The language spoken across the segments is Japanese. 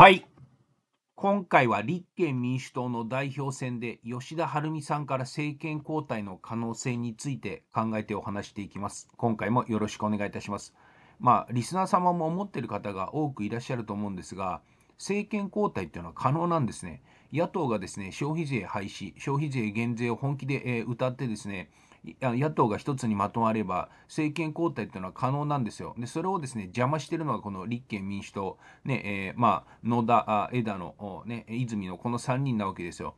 はい。今回は立憲民主党の代表選で吉田晴美さんから政権交代の可能性について考えてお話していきます。今回もよろしくお願いいたします。まあ、リスナー様も思っている方が多くいらっしゃると思うんですが、政権交代っていうのは可能なんですね。野党がですね、消費税廃止、消費税減税を本気で、えー、歌ってですね、野党が一つにまとまれば政権交代というのは可能なんですよ。でそれをですね邪魔しているのがこの立憲民主党、ねえー、まあ、野田、枝野、ね、泉のこの3人なわけですよ。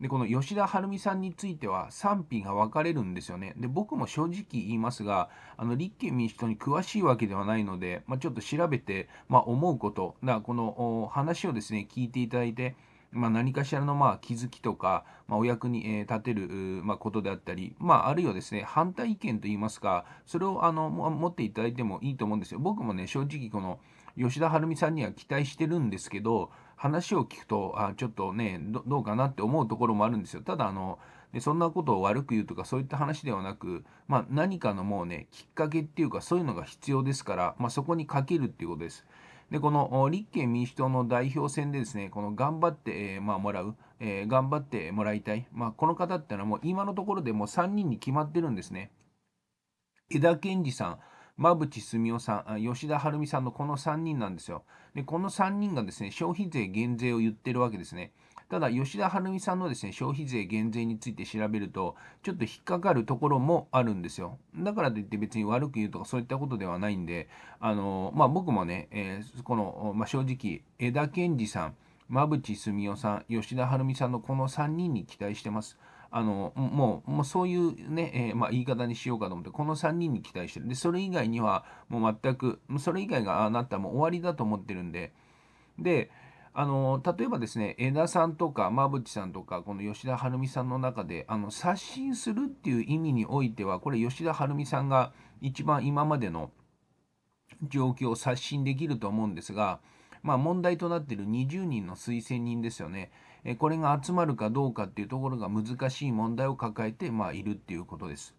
でこの吉田晴美さんについては賛否が分かれるんですよね。で僕も正直言いますがあの立憲民主党に詳しいわけではないので、まあ、ちょっと調べて、まあ、思うことこの話をですね聞いていただいてまあ、何かしらのまあ気づきとか、まあ、お役に立てるまあことであったり、まあ、あるいはですね反対意見といいますかそれをあの持っていただいてもいいと思うんですよ。僕もね正直この吉田晴美さんには期待してるんですけど話を聞くとあちょっとねどうかなって思うところもあるんですよ。ただあのでそんなことを悪く言うとかそういった話ではなく、まあ、何かのもうねきっかけっていうかそういうのが必要ですから、まあ、そこにかけるっていうことです。で、この立憲民主党の代表選でですね、この頑張って、えー、まあ、もらう、えー、頑張ってもらいたい、まあ、この方ってのはもう今のところでもう3人に決まってるんですね。江田健二さん、馬淵澄夫さん、吉田晴美さんのこの3人なんですよ。で、この3人がですね、消費税減税を言ってるわけですね。ただ、吉田晴美さんのですね、消費税減税について調べると、ちょっと引っかかるところもあるんですよ。だからといって別に悪く言うとかそういったことではないんで、あの、まあ、僕もね、えー、この、まあ、正直、江田健二さん、馬淵澄夫さん、吉田晴美さんのこの3人に期待してます。あのもうもうそういうね、えー、まあ、言い方にしようかと思ってこの3人に期待してるでそれ以外にはもう全くそれ以外があなたもう終わりだと思ってるんでであの例えばですね、江田さんとか馬淵さんとか、この吉田晴美さんの中で、あの刷新するっていう意味においては、これ、吉田晴美さんが一番今までの状況を刷新できると思うんですが、まあ、問題となっている20人の推薦人ですよね、これが集まるかどうかっていうところが難しい問題を抱えて、まあ、いるっていうことです。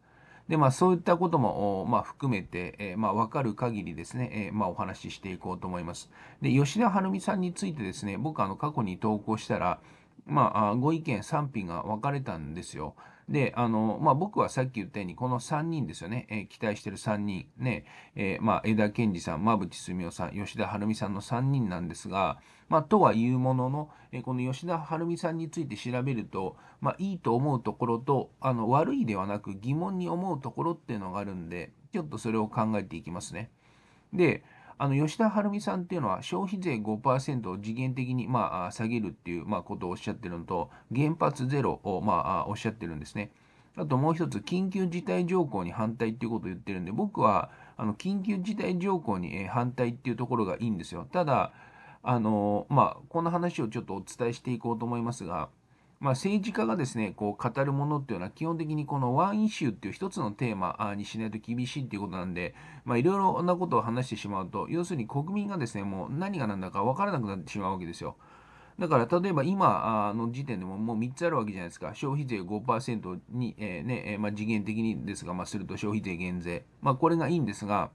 で、まあ、そういったことも、まあ、含めて、えー、まあ、わかる限りですね、えー、まあ、お話ししていこうと思います。で、吉田晴美さんについてですね、僕、あの、過去に投稿したら、まあ、ご意見賛否が分かれたんですよ。で、あの、まあ、僕はさっき言ったように、この3人ですよね。えー、期待してる3人。ね、えー、まあ、江田健二さん、馬淵澄夫さん、吉田晴美さんの3人なんですが、まあ、とはいうものの、えこの吉田晴美さんについて調べると、まあ、いいと思うところとあの悪いではなく疑問に思うところっていうのがあるんでちょっとそれを考えていきますね。であの吉田晴美さんっていうのは消費税5%を時限的にまあ下げるっていうまあことをおっしゃってるのと原発ゼロをまあおっしゃってるんですね。あともう一つ緊急事態条項に反対っていうことを言ってるんで僕はあの緊急事態条項に反対っていうところがいいんですよ。ただあのまあ、こんな話をちょっとお伝えしていこうと思いますが、まあ、政治家がですねこう語るものっていうのは基本的にこのワンイシューっていう一つのテーマにしないと厳しいっていうことなんでいろいろなことを話してしまうと要するに国民がですねもう何が何だか分からなくなってしまうわけですよ。だから例えば今の時点でももう3つあるわけじゃないですか。消費税5%に、えー、ねえー、まあ、次元的にですが、まあ、すると消費税減税。まあ、これがいいんですが、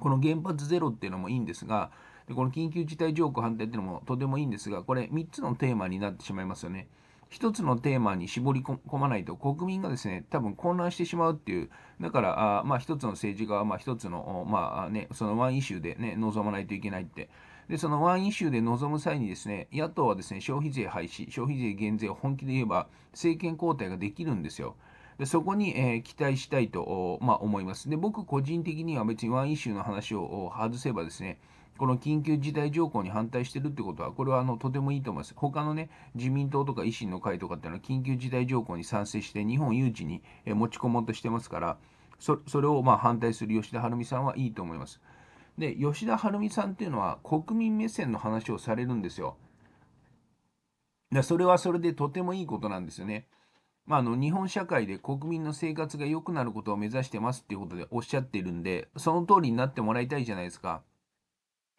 この原発ゼロっていうのもいいんですが、でこの緊急事態条項判定っていうのもとてもいいんですが、これ3つのテーマになってしまいますよね。1つのテーマに絞り込まないと国民がですね、多分混乱してしまうっていう、だから、あまあ一つの政治家は、まあ一つの、まあね、そのワンイシューでね、臨まないといけないって。で、そのワンイシューで臨む際にですね、野党はですね、消費税廃止、消費税減税を本気で言えば、政権交代ができるんですよ。でそこに、えー、期待したいと、まあ、思います。で、僕個人的には別にワンイシューの話を外せばですね、この緊急事態条項に反対してるってことは、これはあのとてもいいと思います。他のね、自民党とか維新の会とかっていうのは、緊急事態条項に賛成して、日本誘致に持ち込もうとしてますから、それをま反対する吉田晴美さんはいいと思います。で、吉田晴美さんっていうのは、国民目線の話をされるんですよ。だそれはそれでとてもいいことなんですよね。まあ、あの日本社会で国民の生活が良くなることを目指してますっていうことでおっしゃってるんで、その通りになってもらいたいじゃないですか。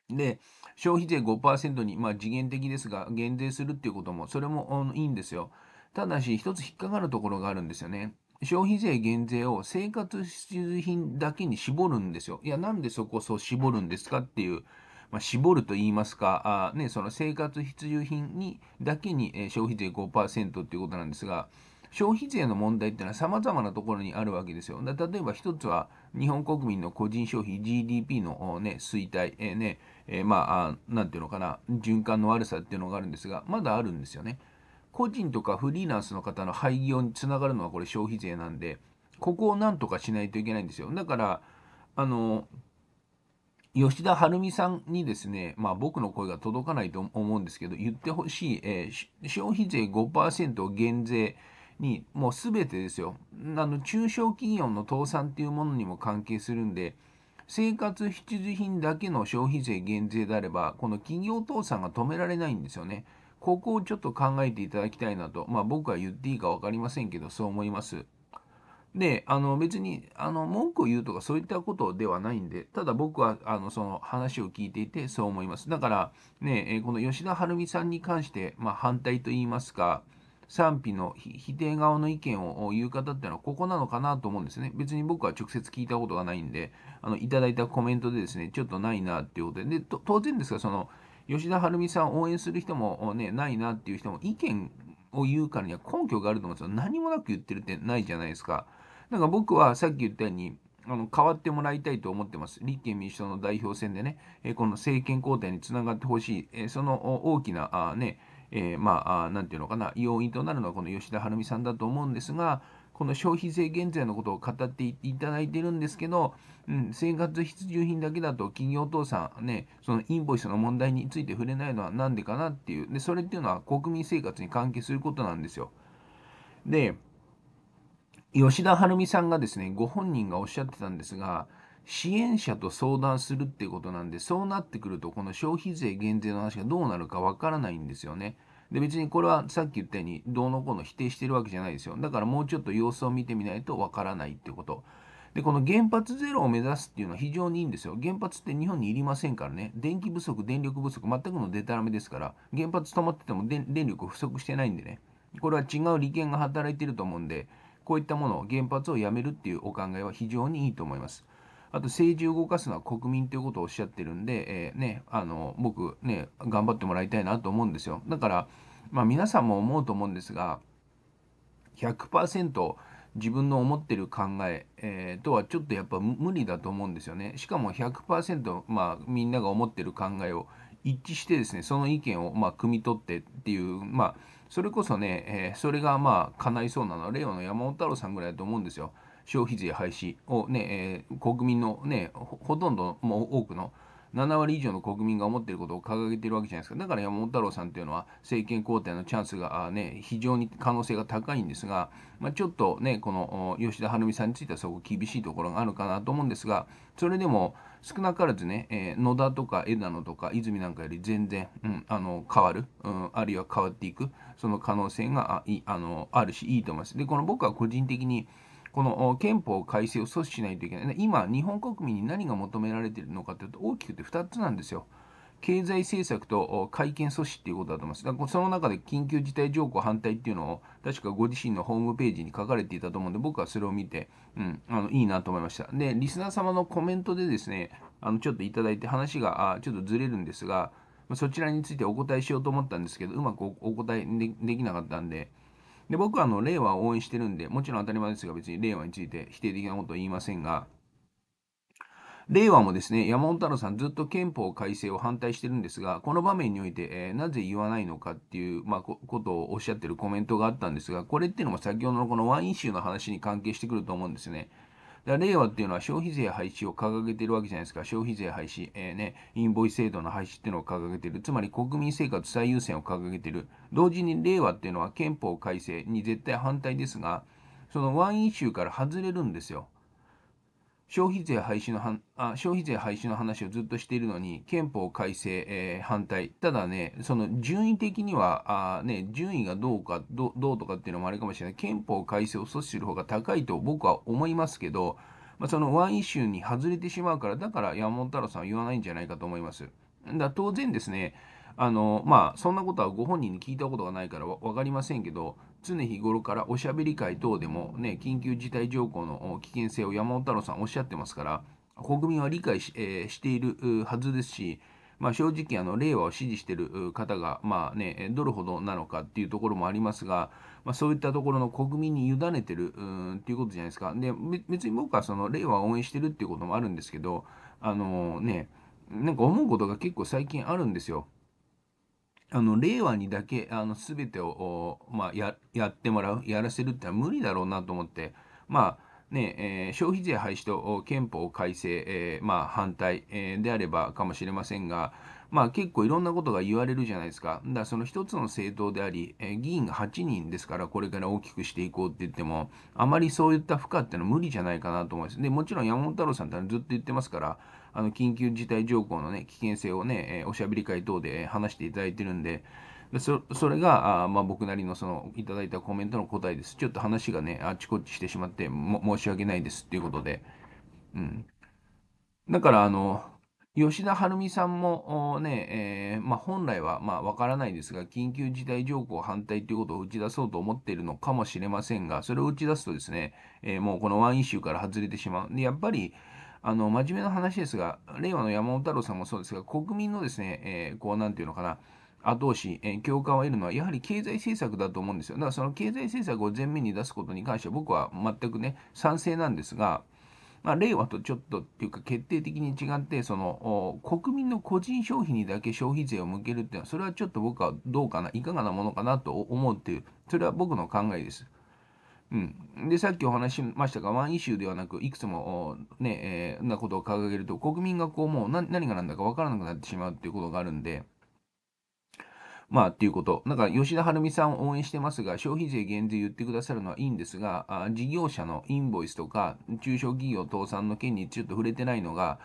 で、消費税5%に、まあ、次元的ですが、減税するっていうことも、それもいいんですよ。ただし、一つ引っかかるところがあるんですよね。消費税減税を生活必需品だけに絞るんですよ。いや、なんでそこそ絞るんですかっていう、まあ、絞ると言いますか、あね、その生活必需品にだけに消費税5%っていうことなんですが、消費税の問題っていうのは様々なところにあるわけですよ。例えば一つは日本国民の個人消費 GDP の、ね、衰退、えー、ねえー、まあ、なんていうのかな、循環の悪さっていうのがあるんですが、まだあるんですよね。個人とかフリーランスの方の廃業につながるのはこれ消費税なんで、ここをなんとかしないといけないんですよ。だから、あの、吉田晴美さんにですね、まあ、僕の声が届かないと思うんですけど、言ってほしい、えー、消費税5%減税、にもうすべてですよあの中小企業の倒産っていうものにも関係するんで生活必需品だけの消費税減税であればこの企業倒産が止められないんですよねここをちょっと考えていただきたいなとまあ僕は言っていいか分かりませんけどそう思いますであの別にあの文句を言うとかそういったことではないんでただ僕はあのその話を聞いていてそう思いますだからねこの吉田晴美さんに関して、まあ、反対と言いますか賛否の否定側の意見を言う方っていうのはここなのかなと思うんですね。別に僕は直接聞いたことがないんで、あのいただいたコメントでですね、ちょっとないなっていうことで、で当然ですが、その吉田晴美さんを応援する人も、ね、ないなっていう人も意見を言うからには根拠があると思うんですよ。何もなく言ってるってないじゃないですか。だから僕はさっき言ったように、あの変わってもらいたいと思ってます。立憲民主党の代表選でね、この政権交代につながってほしい、その大きなね、えー、まあ、なんていうのかな、要因となるのはこの吉田晴美さんだと思うんですが、この消費税減税のことを語っていただいてるんですけど、うん、生活必需品だけだと企業倒産、ね、そのインボイスの問題について触れないのは何でかなっていう、でそれっていうのは国民生活に関係することなんですよ。で、吉田晴美さんがですね、ご本人がおっしゃってたんですが、支援者と相談するっていうことなんで、そうなってくると、この消費税減税の話がどうなるかわからないんですよね。で、別にこれはさっき言ったように、どうのこうの否定してるわけじゃないですよ。だからもうちょっと様子を見てみないとわからないってこと。で、この原発ゼロを目指すっていうのは非常にいいんですよ。原発って日本にいりませんからね。電気不足、電力不足、全くのデタラメですから、原発止まってても電力不足してないんでね。これは違う利権が働いてると思うんで、こういったものを原発をやめるっていうお考えは非常にいいと思います。あと政治を動かすのは国民ということをおっしゃってるんで、えー、ね、あの僕、ね、頑張ってもらいたいなと思うんですよ。だから、まあ、皆さんも思うと思うんですが、100%自分の思ってる考ええー、とはちょっとやっぱ無理だと思うんですよね。しかも100%、まあ、みんなが思ってる考えを一致してですね、その意見を、まあ、汲み取ってっていう、まあ、それこそね、えー、それがまあ叶いそうなのは、令和の山本太郎さんぐらいだと思うんですよ。消費税廃止をね、えー、国民のね、ほとんど、もう多くの、7割以上の国民が思っていることを掲げているわけじゃないですか。だから山本太郎さんというのは政権交代のチャンスがね、非常に可能性が高いんですが、まあ、ちょっとね、この吉田晴美さんについてはそこ厳しいところがあるかなと思うんですが、それでも少なからずね、えー、野田とか枝野とか泉なんかより全然、うん、あの変わる、うん、あるいは変わっていく、その可能性があいあのあるし、いいと思います。で、この僕は個人的に、この憲法改正を阻止しないといけない。今、日本国民に何が求められているのかというと、大きくて2つなんですよ。経済政策と改憲阻止っていうことだと思います。だからその中で緊急事態条項反対っていうのを、確かご自身のホームページに書かれていたと思うんで、僕はそれを見て、うん、あのいいなと思いました。で、リスナー様のコメントでですね、あのちょっといただいて話があちょっとずれるんですが、そちらについてお答えしようと思ったんですけど、うまくお答えできなかったんで、で、僕はあの、令和を応援してるんで、もちろん当たり前ですが、別に令和について否定的なことは言いませんが、令和もですね、山本太郎さんずっと憲法改正を反対してるんですが、この場面において、えー、なぜ言わないのかっていう、まあ、ことをおっしゃってるコメントがあったんですが、これっていうのも先ほどのこのワイン州の話に関係してくると思うんですね。だ令和っていうのは消費税廃止を掲げてるわけじゃないですか。消費税廃止、えー、ね、インボイス制度の廃止っていうのを掲げてる。つまり国民生活最優先を掲げてる。同時に令和っていうのは憲法改正に絶対反対ですが、そのワンイシューから外れるんですよ。消費税廃止のあ消費税廃止の話をずっとしているのに、憲法改正、えー、反対、ただね、その順位的には、あね、順位がどうかど、どうとかっていうのもあれかもしれない、憲法改正を阻止する方が高いと僕は思いますけど、まあ、そのワンイシューに外れてしまうから、だから山本太郎さんは言わないんじゃないかと思います。だ当然ですね、あのまあ、そんなことはご本人に聞いたことがないから分かりませんけど、常日頃からおしゃべり会等でも、ね、緊急事態条項の危険性を山本太郎さんおっしゃってますから、国民は理解し,、えー、しているはずですし、まあ、正直あの、令和を支持している方が、まあね、どれほどなのかっていうところもありますが、まあ、そういったところの国民に委ねてるっていうことじゃないですか。で、別に僕はその令和を応援してるっていうこともあるんですけど、あのー、ね、なんか思うことが結構最近あるんですよ。あの、令和にだけ、あの、全てを、まあ、や、やってもらう、やらせるってのは無理だろうなと思って、まあ、ねえー、消費税廃止と憲法改正、えー、まあ、反対、えー、であればかもしれませんが、まあ、結構いろんなことが言われるじゃないですか。だからその一つの政党であり、え議員が8人ですから、これから大きくしていこうって言っても、あまりそういった負荷ってのは無理じゃないかなと思います。で、もちろん山本太郎さんってずっと言ってますから、あの緊急事態条項の、ね、危険性をね、えおしゃべり会等で話していただいてるんで、そそれがあ、まあ、僕なりのそのいただいたコメントの答えです。ちょっと話がね、あちこちしてしまって、申し訳ないですっていうことで。うん。だから、あの、吉田晴美さんもね、えー、まあ、本来はまあ分からないですが、緊急事態条項反対ということを打ち出そうと思っているのかもしれませんが、それを打ち出すとですね、えー、もうこのワンイシューから外れてしまう。でやっぱりあの真面目な話ですが、令和の山本太郎さんもそうですが、国民のですね、えー、こうなんていうのかな、後押し、え共感を得るのは、やはり経済政策だと思うんですよ。だからその経済政策を前面に出すことに関しては、僕は全くね、賛成なんですが、まあ、令和とちょっとっていうか決定的に違って、その、国民の個人消費にだけ消費税を向けるっていうのは、それはちょっと僕はどうかな、いかがなものかなと思うっていう、それは僕の考えです。うん、でさっきお話しましたが、ワンイシューではなく、いくつも、ねえー、なことを掲げると、国民がこうもう何が何だか分からなくなってしまうっていうことがあるんで、まあ、っていうこと。なんか、吉田晴美さんを応援してますが、消費税減税言ってくださるのはいいんですが、あ事業者のインボイスとか、中小企業倒産の件にちょっと触れてないのが、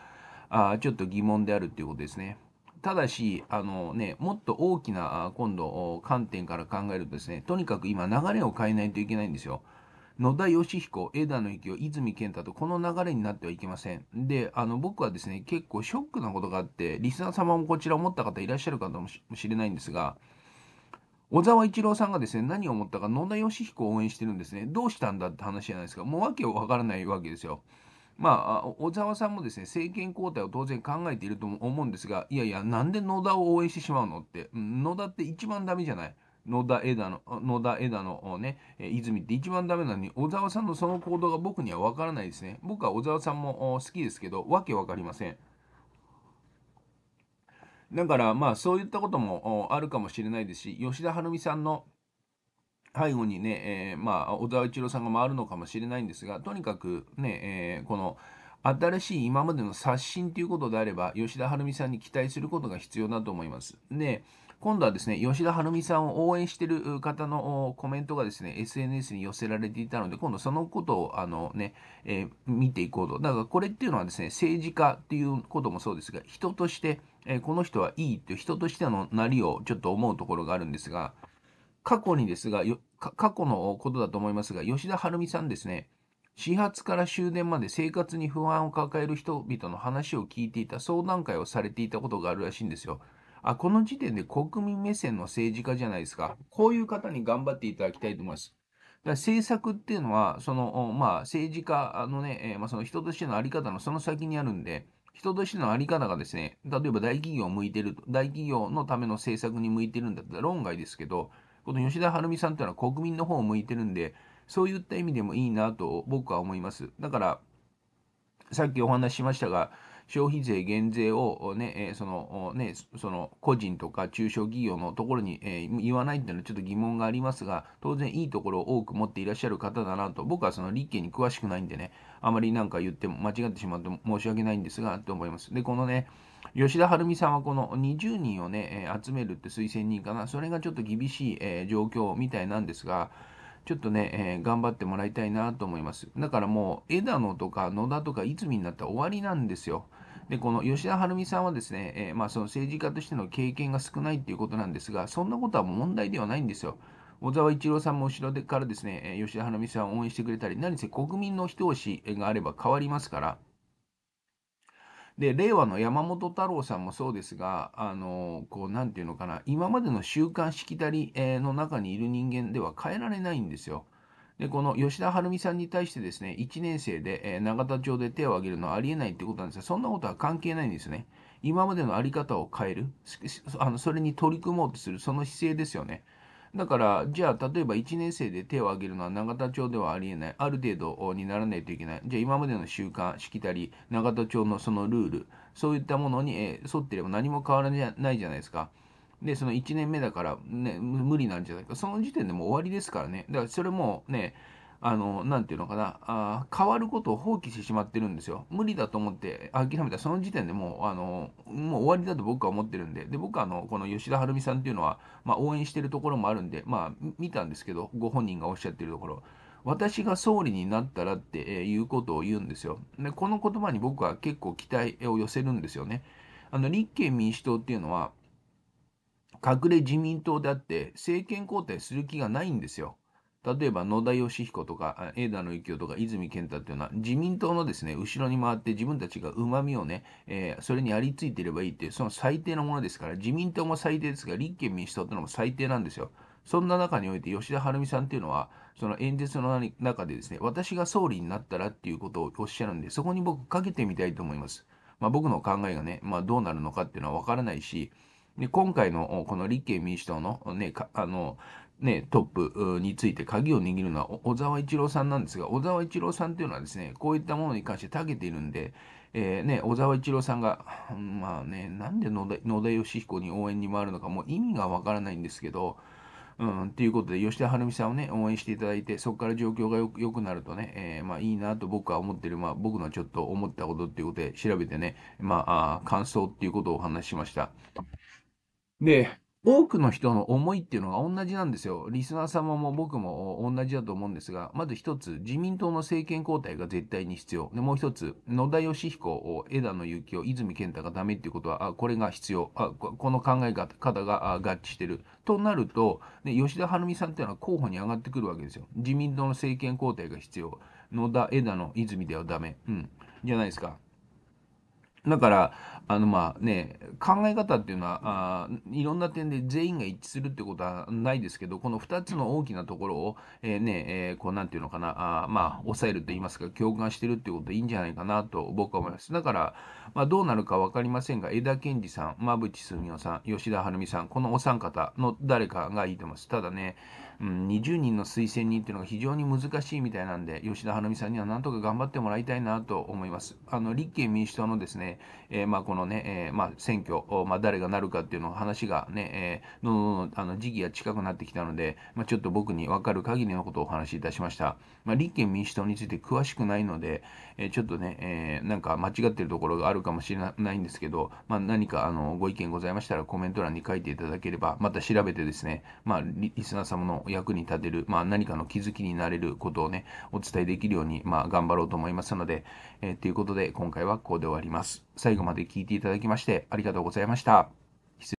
あちょっと疑問であるっていうことですね。ただし、あのね、もっと大きな、今度、観点から考えるとですね、とにかく今、流れを変えないといけないんですよ。野田佳彦、枝野幸男、泉健太とこの流れになってはいけません。で、あの、僕はですね、結構ショックなことがあって、リスナー様もこちら思った方いらっしゃるかもしれないんですが、小沢一郎さんがですね、何を思ったか、野田佳彦を応援してるんですね。どうしたんだって話じゃないですか。もう訳わからないわけですよ。まあ、小沢さんもですね、政権交代を当然考えていると思うんですが、いやいや、なんで野田を応援してしまうのって、野田って一番ダメじゃない。野田枝の、野田枝のね、泉って一番ダメなのに、小沢さんのその行動が僕にはわからないですね。僕は小沢さんも好きですけど、わけわかりません。だからまあそういったこともあるかもしれないですし、吉田晴美さんの背後にね、えー、まあ小沢一郎さんが回るのかもしれないんですが、とにかくね、えー、この新しい今までの刷新ということであれば、吉田晴美さんに期待することが必要だと思います。で、ね、今度はですね、吉田晴美さんを応援してる方のコメントがですね、SNS に寄せられていたので、今度そのことを、あのね、えー、見ていこうと。だからこれっていうのはですね、政治家っていうこともそうですが、人として、えー、この人はいいっていう人としてのなりをちょっと思うところがあるんですが、過去にですが、過去のことだと思いますが、吉田晴美さんですね、始発から終電まで生活に不安を抱える人々の話を聞いていた相談会をされていたことがあるらしいんですよ。あ、この時点で国民目線の政治家じゃないですか。こういう方に頑張っていただきたいと思います。だから政策っていうのは、その、まあ、政治家のね、えまあ、その人としてのあり方のその先にあるんで、人としてのあり方がですね、例えば大企業を向いてる、大企業のための政策に向いてるんだったら論外ですけど、この吉田晴美さんっていうのは国民の方を向いてるんで、そういった意味でもいいなと僕は思います。だから、さっきお話ししましたが、消費税減税をね、えそのねその個人とか中小企業のところに、え言わないっていうのはちょっと疑問がありますが、当然いいところを多く持っていらっしゃる方だなと、僕はその立憲に詳しくないんでね、あまりなんか言っても間違ってしまうと申し訳ないんですが、と思います。で、このね、吉田晴美さんはこの20人をね、え集めるって推薦人かな、それがちょっと厳しい、え状況みたいなんですが、ちょっとね、えー、頑張ってもらいたいなと思います。だからもう、枝野とか野田とかいつになったら終わりなんですよ。で、この吉田晴美さんはですね、えー、まあ、その政治家としての経験が少ないっていうことなんですが、そんなことはもう問題ではないんですよ。小沢一郎さんも後ろでからですね、吉田晴美さんを応援してくれたり、何せ国民の一押しがあれば変わりますから、で、令和の山本太郎さんもそうですが、あの、こう、なんていうのかな、今までの習慣しきたりの中にいる人間では変えられないんですよ。で、この吉田晴美さんに対してですね、1年生で、えー、永田町で手を挙げるのはありえないってことなんですが、そんなことは関係ないんですね。今までのあり方を変える、あのそれに取り組もうとする、その姿勢ですよね。だから、じゃあ、例えば1年生で手を挙げるのは永田町ではありえない。ある程度にならないといけない。じゃあ、今までの習慣、しきたり、永田町のそのルール、そういったものに、えー、沿っていれば何も変わらないじゃないですか。で、その1年目だから、ね、無理なんじゃないか。その時点でもう終わりですからね。だからそれもね、あの、なていうのかなあ、変わることを放棄してしまってるんですよ。無理だと思って諦めたその時点でもう、あの、もう終わりだと僕は思ってるんで、で、僕はあの、この吉田晴美さんっていうのは、まあ、応援してるところもあるんで、まあ、見たんですけど、ご本人がおっしゃってるところ。私が総理になったらっていうことを言うんですよ。で、この言葉に僕は結構期待を寄せるんですよね。あの、立憲民主党っていうのは、隠れ自民党であって政権交代する気がないんですよ。例えば野田佳彦とか枝野幸男とか泉健太っていうのは自民党のですね後ろに回って自分たちがうまみをね、えー、それにありついてればいいっていうその最低のものですから自民党も最低ですが立憲民主党ってのも最低なんですよ。そんな中において吉田晴美さんっていうのはその演説の中でですね私が総理になったらっていうことをおっしゃるんでそこに僕かけてみたいと思います。まあ、僕の考えがね、まあ、どうなるのかっていうのは分からないしで今回のこの立憲民主党の,、ねかあのね、トップについて鍵を握るのは小沢一郎さんなんですが、小沢一郎さんというのはですね、こういったものに関して長けているんで、えーね、小沢一郎さんが、まあね、なんで野田野田佳彦に応援に回るのか、もう意味がわからないんですけど、うん、いうことで、吉田晴美さんをね、応援していただいて、そこから状況がよくなるとね、えー、まあいいなと僕は思ってる、まあ僕のちょっと思ったことっていうことで調べてね、まあ、あ感想っていうことをお話ししました。で、多くの人の思いっていうのが同じなんですよ。リスナー様も僕も同じだと思うんですが、まず一つ、自民党の政権交代が絶対に必要。で、もう一つ、野田義彦を、枝野幸男、泉健太がダメっていうことは、あこれが必要あ。この考え方が合致してる。となると、吉田晴美さんっていうのは候補に上がってくるわけですよ。自民党の政権交代が必要。野田、枝野、泉ではダメ。うん。じゃないですか。だからあのまあね考え方っていうのはあいろんな点で全員が一致するってことはないですけどこの2つの大きなところを、えー、ね、えー、こうなんていうのかなあまあ抑えると言いますか共感してるってこといいんじゃないかなと僕は思いますだから、まあ、どうなるか分かりませんが江田健二さん馬淵澄夫さん吉田晴美さんこのお三方の誰かが言ってますただねうん、20人の推薦人っていうのが非常に難しいみたいなんで、吉田花見さんにはなんとか頑張ってもらいたいなと思います。あの、立憲民主党のですね、えー、まあ、このね、えー、まあ、選挙、まあ、誰がなるかっていうの話がね、えー、どんどんどんあの時期が近くなってきたので、まあ、ちょっと僕に分かる限りのことをお話しいたしました。まあ、立憲民主党について詳しくないので、えー、ちょっとね、えー、なんか間違ってるところがあるかもしれないんですけど、まあ、何かあのご意見ございましたらコメント欄に書いていただければ、また調べてですね、まあ、リスナー様の役に立てる、まあ、何かの気づきになれることをね、お伝えできるように、まあ、頑張ろうと思いますので、えー、ということで、今回はここで終わります。最後まで聞いていただきまして、ありがとうございました。